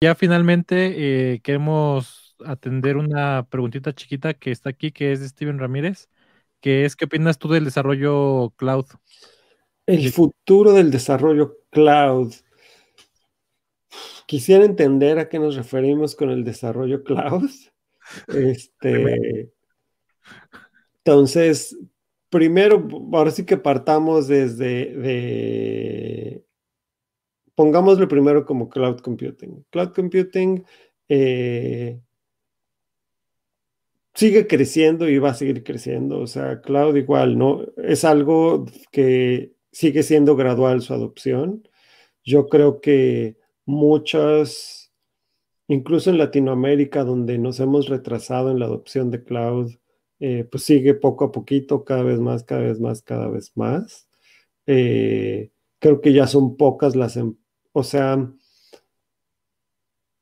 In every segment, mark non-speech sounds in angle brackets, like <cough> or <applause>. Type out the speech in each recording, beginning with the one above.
Ya finalmente eh, queremos atender una preguntita chiquita que está aquí, que es de Steven Ramírez, que es ¿qué opinas tú del desarrollo cloud? El futuro del desarrollo cloud. Quisiera entender a qué nos referimos con el desarrollo cloud. <laughs> Este, entonces, primero, ahora sí que partamos desde de pongámoslo primero como cloud computing. Cloud computing eh, sigue creciendo y va a seguir creciendo. O sea, cloud igual, ¿no? Es algo que sigue siendo gradual su adopción. Yo creo que muchas, incluso en Latinoamérica, donde nos hemos retrasado en la adopción de cloud, eh, pues sigue poco a poquito, cada vez más, cada vez más, cada vez más. Eh, creo que ya son pocas las empresas o sea,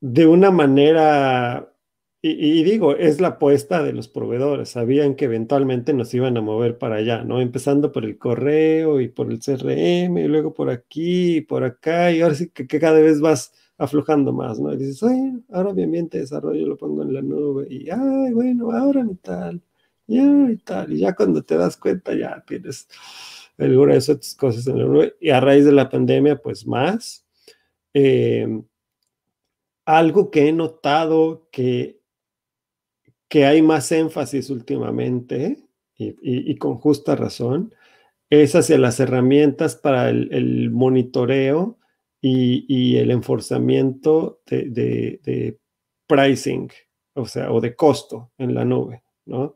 de una manera, y, digo, es la apuesta de los proveedores, sabían que eventualmente nos iban a mover para allá, ¿no? Empezando por el correo y por el CRM y luego por aquí y por acá, y ahora sí que, cada vez vas aflojando más, ¿no? Y dices, ay, ahora mi ambiente de desarrollo lo pongo en la nube, y ay, bueno, ahora ni tal, ya y tal, y ya cuando te das cuenta ya tienes el de esas cosas en la nube, y a raíz de la pandemia, pues más, Em, algo que he notado que, que hay más énfasis últimamente, y, con justa razón, es hacia las herramientas para el, monitoreo y, el enforzamiento de, de, pricing, o sea, o de costo en la nube, ¿no?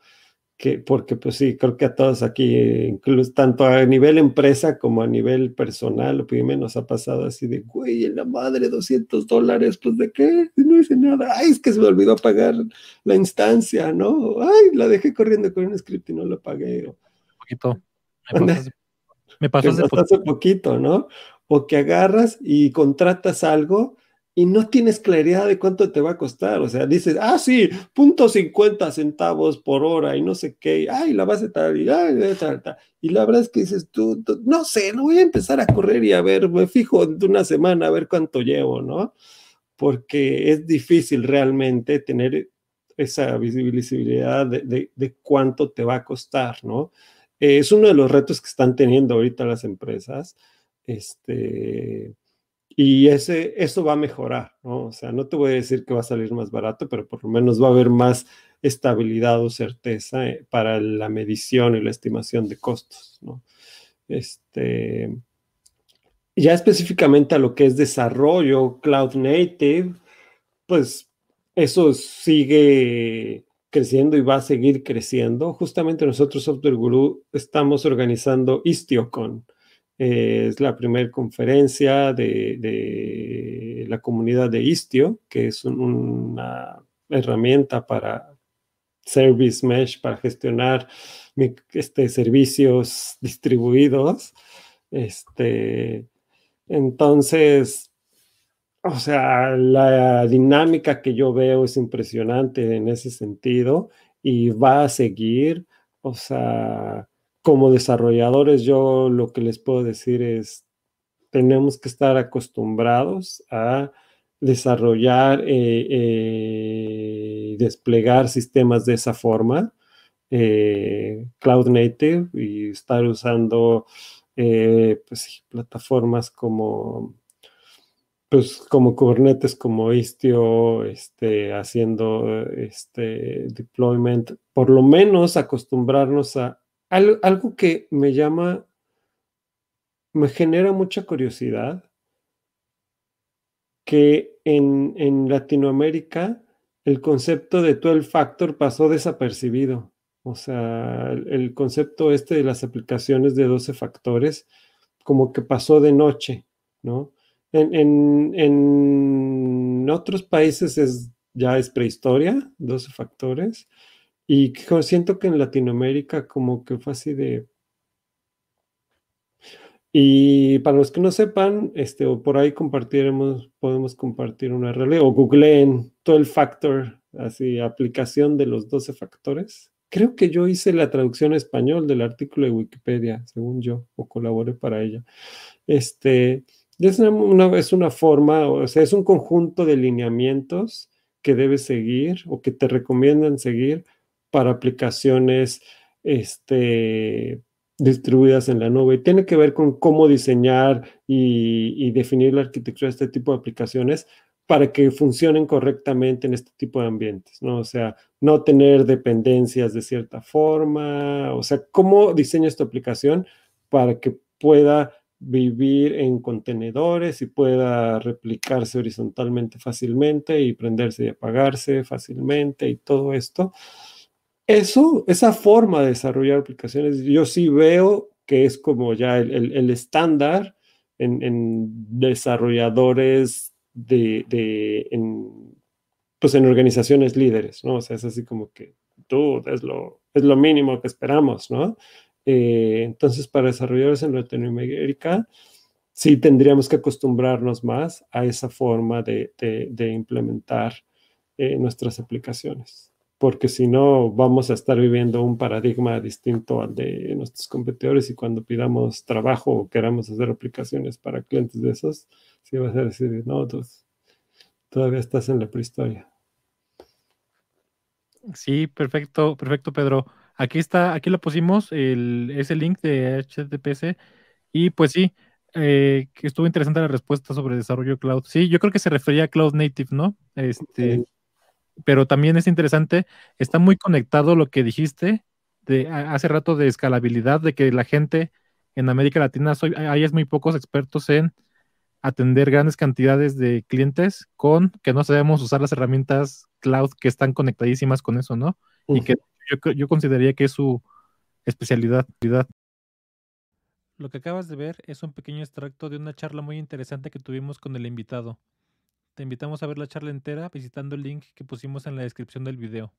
que, porque pues sí, creo que a todos aquí, incluso tanto a nivel empresa como a nivel personal, o primero nos ha pasado así de, güey, en la madre, 200 dólares, pues de qué, no hice nada, ay, es que se me olvidó pagar la instancia, ¿no? Ay, la dejé corriendo con un script y no la pagué. Un poquito. Me pasó, me pasó hace poquito. poquito, ¿no? O que agarras y contratas algo y no tienes claridad de cuánto te va a costar. O sea, dices, ah, sí, 0.50 50 centavos por hora y no sé qué, ay, la base está y, ay, y la verdad es que dices, tú, no sé, no voy a empezar a correr y a ver, me fijo de una semana a ver cuánto llevo, ¿no? Porque es difícil realmente tener esa visibilidad de, cuánto te va a costar, ¿no? es uno de los retos que están teniendo ahorita las empresas. Este, y ese, eso va a mejorar, ¿no? O sea, no te voy a decir que va a salir más barato, pero por lo menos va a haber más estabilidad o certeza eh, para la medición y la estimación de costos, ¿no? Este, ya específicamente a lo que es desarrollo cloud native, pues eso sigue creciendo y va a seguir creciendo. Justamente nosotros, Software Guru, estamos organizando Istiocon, eh, es la primera conferencia de, la comunidad de Istio, que es una herramienta para Service Mesh, para gestionar este, servicios distribuidos. Este, entonces, o sea, la dinámica que yo veo es impresionante en ese sentido y va a seguir, o sea, como desarrolladores yo lo que les puedo decir es, tenemos que estar acostumbrados a desarrollar, y eh, eh, desplegar sistemas de esa forma, eh, cloud native, y estar usando pues plataformas como, pues, como Kubernetes, como Istio, este, haciendo este deployment, por lo menos acostumbrarnos a, algo que me llama, me genera mucha curiosidad, que en, Latinoamérica el concepto de 12 factor pasó desapercibido. O sea, el, concepto este de las aplicaciones de 12 factores como que pasó de noche, ¿no? En, en, en otros países es, ya es prehistoria, 12 factores. Y siento que en Latinoamérica como que fue así de... Y para los que no sepan, este, o por ahí compartiremos, podemos compartir una RL o googleen todo el factor, así, aplicación de los 12 factores. Creo que yo hice la traducción español del artículo de Wikipedia, según yo, o colaboré para ella. Este, es una, es una forma, o sea, es un conjunto de lineamientos que debes seguir o que te recomiendan seguir para aplicaciones este, distribuidas en la nube. Tiene que ver con cómo diseñar y, definir la arquitectura de este tipo de aplicaciones para que funcionen correctamente en este tipo de ambientes, ¿no? O sea, no tener dependencias de cierta forma, o sea, cómo diseño esta aplicación para que pueda vivir en contenedores y pueda replicarse horizontalmente fácilmente y prenderse y apagarse fácilmente y todo esto. Eso, esa forma de desarrollar aplicaciones, yo sí veo que es como ya el, estándar en, desarrolladores de, pues en organizaciones líderes, ¿no? O sea, es así como que tú es lo, mínimo que esperamos, ¿no? Eh, entonces, para desarrolladores en Latinoamérica, sí tendríamos que acostumbrarnos más a esa forma de, implementar eh, nuestras aplicaciones porque si no vamos a estar viviendo un paradigma distinto al de nuestros competidores y cuando pidamos trabajo o queramos hacer aplicaciones para clientes de esos, sí vas a decir, no, tú todavía estás en la prehistoria. Sí, perfecto, perfecto, Pedro. Aquí está, aquí lo pusimos, ese link de HTTPS. Y pues sí, eh, estuvo interesante la respuesta sobre desarrollo cloud. Sí, yo creo que se refería a cloud native, ¿no? Este, pero también es interesante, está muy conectado lo que dijiste de, hace rato de escalabilidad, de que la gente en América Latina, soy, hay es muy pocos expertos en atender grandes cantidades de clientes con que no sabemos usar las herramientas cloud que están conectadísimas con eso, ¿no? Y que yo, yo consideraría que es su especialidad. Lo que acabas de ver es un pequeño extracto de una charla muy interesante que tuvimos con el invitado. Te invitamos a ver la charla entera visitando el link que pusimos en la descripción del video.